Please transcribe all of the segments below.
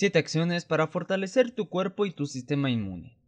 7 acciones para fortalecer tu cuerpo y tu sistema inmune.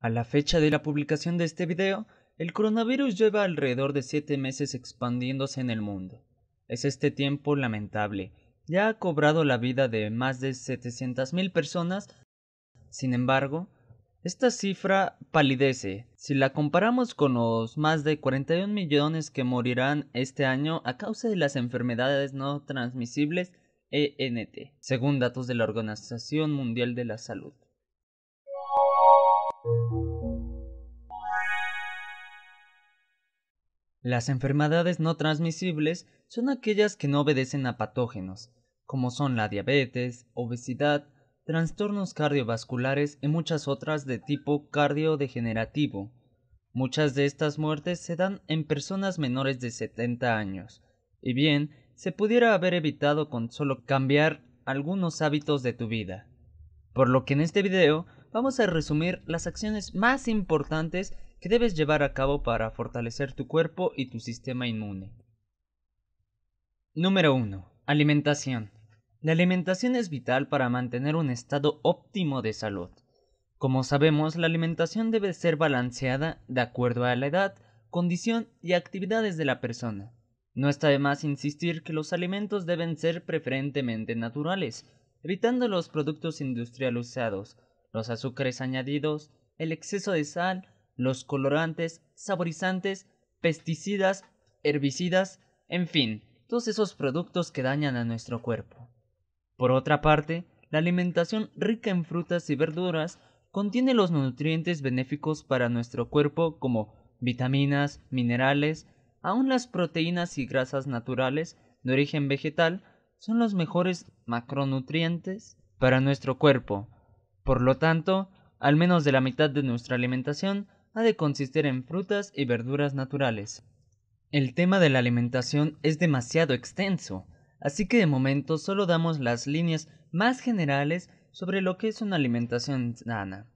A la fecha de la publicación de este video, el coronavirus lleva alrededor de 7 meses expandiéndose en el mundo. Es este tiempo lamentable, ya ha cobrado la vida de más de 700.000 personas. Sin embargo, esta cifra palidece si la comparamos con los más de 41 millones que morirán este año a causa de las enfermedades no transmisibles ENT, según datos de la Organización Mundial de la Salud. Las enfermedades no transmisibles son aquellas que no obedecen a patógenos, como son la diabetes, obesidad, trastornos cardiovasculares y muchas otras de tipo cardiodegenerativo. Muchas de estas muertes se dan en personas menores de 70 años, y bien, se pudiera haber evitado con solo cambiar algunos hábitos de tu vida. Por lo que en este video vamos a resumir las acciones más importantes que debes llevar a cabo para fortalecer tu cuerpo y tu sistema inmune. Número 1. Alimentación. La alimentación es vital para mantener un estado óptimo de salud. Como sabemos, la alimentación debe ser balanceada de acuerdo a la edad, condición y actividades de la persona. No está de más insistir que los alimentos deben ser preferentemente naturales, evitando los productos industrializados, los azúcares añadidos, el exceso de sal, los colorantes, saborizantes, pesticidas, herbicidas, en fin, todos esos productos que dañan a nuestro cuerpo. Por otra parte, la alimentación rica en frutas y verduras contiene los nutrientes benéficos para nuestro cuerpo como vitaminas, minerales, Aún las proteínas y grasas naturales de origen vegetal son los mejores macronutrientes para nuestro cuerpo. Por lo tanto, al menos de la mitad de nuestra alimentación ha de consistir en frutas y verduras naturales. El tema de la alimentación es demasiado extenso, así que de momento solo damos las líneas más generales sobre lo que es una alimentación sana.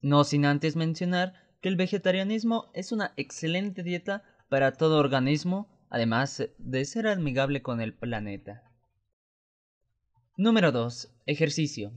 No sin antes mencionar que el vegetarianismo es una excelente dieta para todo organismo, además de ser amigable con el planeta. Número 2. Ejercicio.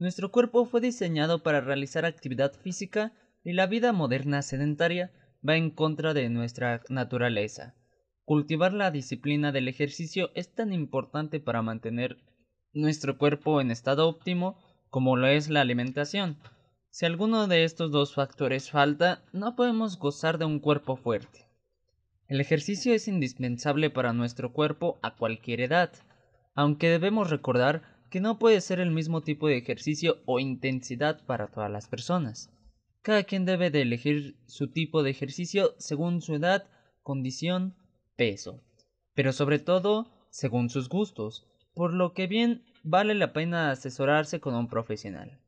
Nuestro cuerpo fue diseñado para realizar actividad física y la vida moderna sedentaria va en contra de nuestra naturaleza. Cultivar la disciplina del ejercicio es tan importante para mantener nuestro cuerpo en estado óptimo como lo es la alimentación. Si alguno de estos dos factores falta, no podemos gozar de un cuerpo fuerte. El ejercicio es indispensable para nuestro cuerpo a cualquier edad, aunque debemos recordar que no puede ser el mismo tipo de ejercicio o intensidad para todas las personas. Cada quien debe de elegir su tipo de ejercicio según su edad, condición, peso, pero sobre todo según sus gustos, por lo que bien vale la pena asesorarse con un profesional.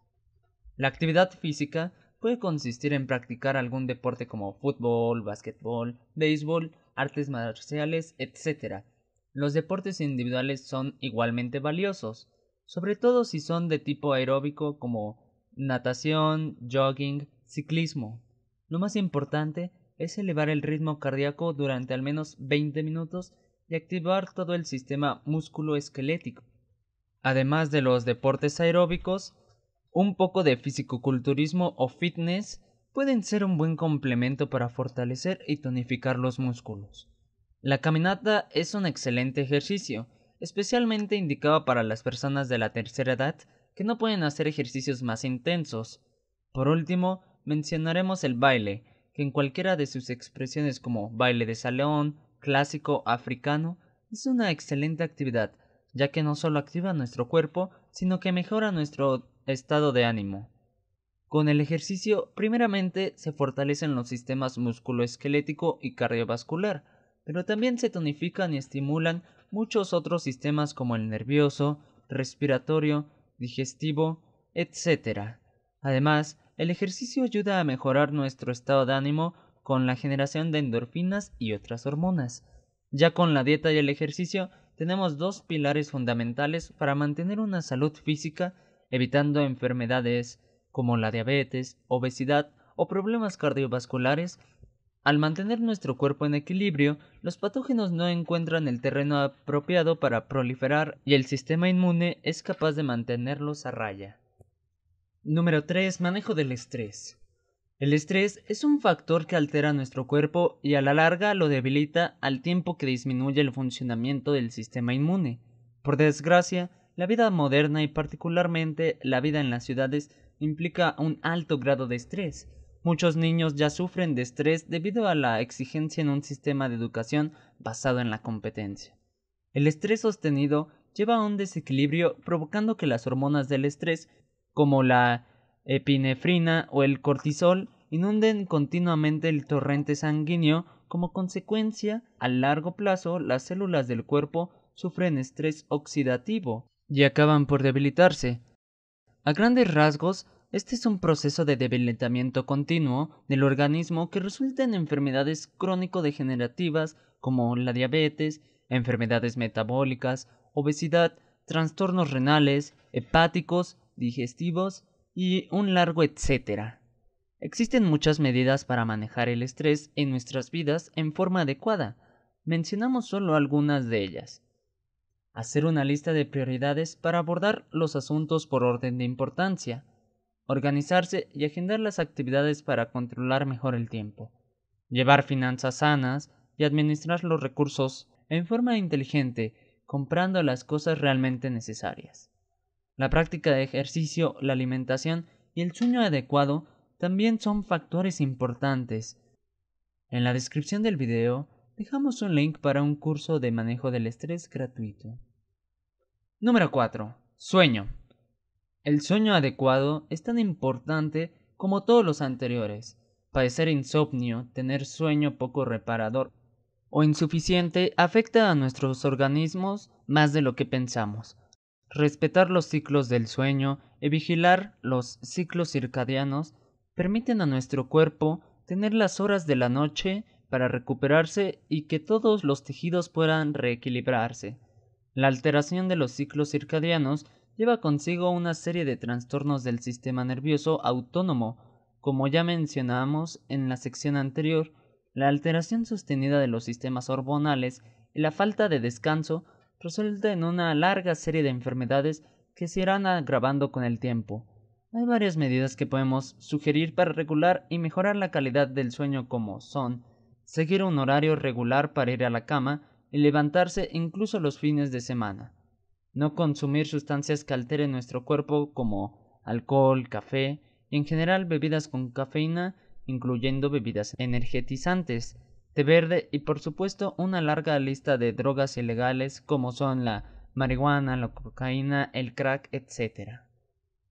La actividad física puede consistir en practicar algún deporte como fútbol, básquetbol, béisbol, artes marciales, etc. Los deportes individuales son igualmente valiosos, sobre todo si son de tipo aeróbico como natación, jogging, ciclismo. Lo más importante es elevar el ritmo cardíaco durante al menos 20 minutos y activar todo el sistema músculo esquelético. Además de los deportes aeróbicos, un poco de fisicoculturismo o fitness pueden ser un buen complemento para fortalecer y tonificar los músculos. La caminata es un excelente ejercicio, especialmente indicado para las personas de la tercera edad que no pueden hacer ejercicios más intensos. Por último, mencionaremos el baile, que en cualquiera de sus expresiones como baile de salón, clásico, africano, es una excelente actividad, ya que no solo activa nuestro cuerpo, sino que mejora nuestro Estado de ánimo. Con el ejercicio, primeramente se fortalecen los sistemas musculoesquelético y cardiovascular, pero también se tonifican y estimulan muchos otros sistemas como el nervioso, respiratorio, digestivo, etc. Además, el ejercicio ayuda a mejorar nuestro estado de ánimo con la generación de endorfinas y otras hormonas. Ya con la dieta y el ejercicio tenemos dos pilares fundamentales para mantener una salud física evitando enfermedades como la diabetes, obesidad o problemas cardiovasculares, al mantener nuestro cuerpo en equilibrio, los patógenos no encuentran el terreno apropiado para proliferar y el sistema inmune es capaz de mantenerlos a raya. Número 3. Manejo del estrés. El estrés es un factor que altera nuestro cuerpo y a la larga lo debilita al tiempo que disminuye el funcionamiento del sistema inmune. Por desgracia, la vida moderna y particularmente la vida en las ciudades implica un alto grado de estrés. Muchos niños ya sufren de estrés debido a la exigencia en un sistema de educación basado en la competencia. El estrés sostenido lleva a un desequilibrio provocando que las hormonas del estrés, como la epinefrina o el cortisol, inunden continuamente el torrente sanguíneo, como consecuencia, a largo plazo las células del cuerpo sufren estrés oxidativo, y acaban por debilitarse. A grandes rasgos, este es un proceso de debilitamiento continuo del organismo que resulta en enfermedades crónico-degenerativas como la diabetes, enfermedades metabólicas, obesidad, trastornos renales, hepáticos, digestivos y un largo etcétera. Existen muchas medidas para manejar el estrés en nuestras vidas en forma adecuada. Mencionamos solo algunas de ellas hacer una lista de prioridades para abordar los asuntos por orden de importancia, organizarse y agendar las actividades para controlar mejor el tiempo, llevar finanzas sanas y administrar los recursos en forma inteligente, comprando las cosas realmente necesarias. La práctica de ejercicio, la alimentación y el sueño adecuado también son factores importantes. En la descripción del video dejamos un link para un curso de manejo del estrés gratuito. Número 4. Sueño. El sueño adecuado es tan importante como todos los anteriores. Padecer insomnio, tener sueño poco reparador o insuficiente afecta a nuestros organismos más de lo que pensamos. Respetar los ciclos del sueño y vigilar los ciclos circadianos permiten a nuestro cuerpo tener las horas de la noche para recuperarse y que todos los tejidos puedan reequilibrarse. La alteración de los ciclos circadianos lleva consigo una serie de trastornos del sistema nervioso autónomo, como ya mencionamos en la sección anterior, la alteración sostenida de los sistemas hormonales y la falta de descanso resulta en una larga serie de enfermedades que se irán agravando con el tiempo. Hay varias medidas que podemos sugerir para regular y mejorar la calidad del sueño como son seguir un horario regular para ir a la cama y levantarse incluso los fines de semana, no consumir sustancias que alteren nuestro cuerpo como alcohol, café y en general bebidas con cafeína, incluyendo bebidas energetizantes, té verde y por supuesto una larga lista de drogas ilegales como son la marihuana, la cocaína, el crack, etc.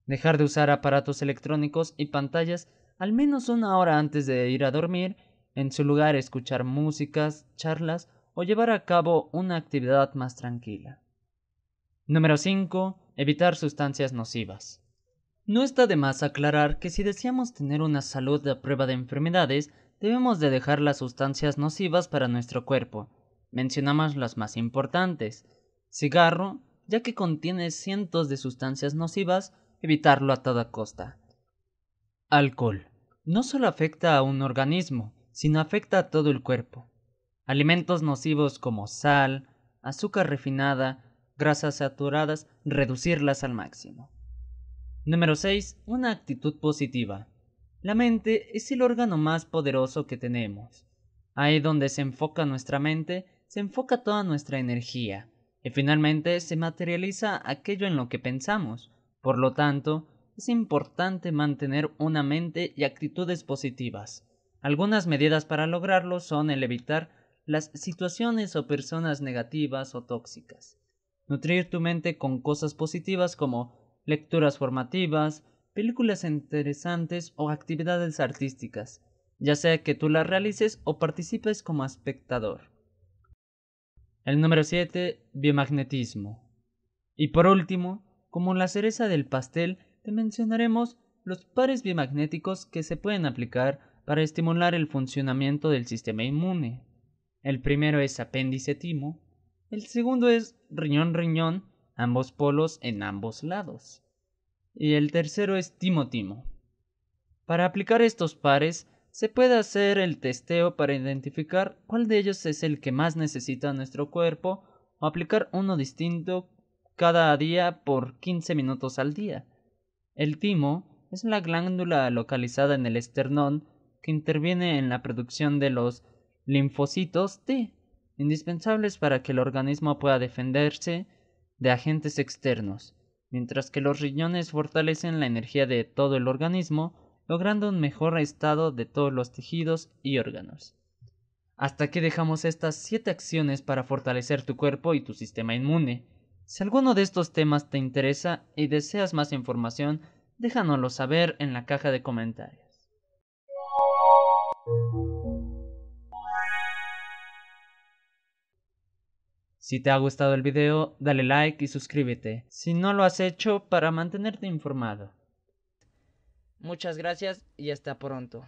Dejar de usar aparatos electrónicos y pantallas al menos una hora antes de ir a dormir en su lugar escuchar músicas, charlas o llevar a cabo una actividad más tranquila. Número 5. Evitar sustancias nocivas. No está de más aclarar que si deseamos tener una salud a prueba de enfermedades, debemos de dejar las sustancias nocivas para nuestro cuerpo. Mencionamos las más importantes. Cigarro, ya que contiene cientos de sustancias nocivas, evitarlo a toda costa. Alcohol. No solo afecta a un organismo, sino afecta a todo el cuerpo. Alimentos nocivos como sal, azúcar refinada, grasas saturadas, reducirlas al máximo. Número 6. Una actitud positiva. La mente es el órgano más poderoso que tenemos. Ahí donde se enfoca nuestra mente, se enfoca toda nuestra energía, y finalmente se materializa aquello en lo que pensamos. Por lo tanto, es importante mantener una mente y actitudes positivas. Algunas medidas para lograrlo son el evitar las situaciones o personas negativas o tóxicas, nutrir tu mente con cosas positivas como lecturas formativas, películas interesantes o actividades artísticas, ya sea que tú las realices o participes como espectador. El número 7. Biomagnetismo. Y por último, como la cereza del pastel, te mencionaremos los pares biomagnéticos que se pueden aplicar para estimular el funcionamiento del sistema inmune. El primero es apéndice timo, el segundo es riñón-riñón, ambos polos en ambos lados. Y el tercero es timo-timo. Para aplicar estos pares, se puede hacer el testeo para identificar cuál de ellos es el que más necesita nuestro cuerpo o aplicar uno distinto cada día por 15 minutos al día. El timo es la glándula localizada en el esternón que interviene en la producción de los linfocitos T, indispensables para que el organismo pueda defenderse de agentes externos, mientras que los riñones fortalecen la energía de todo el organismo, logrando un mejor estado de todos los tejidos y órganos. Hasta aquí dejamos estas 7 acciones para fortalecer tu cuerpo y tu sistema inmune. Si alguno de estos temas te interesa y deseas más información, déjanoslo saber en la caja de comentarios. Si te ha gustado el video, dale like y suscríbete. Si no lo has hecho, para mantenerte informado. Muchas gracias y hasta pronto.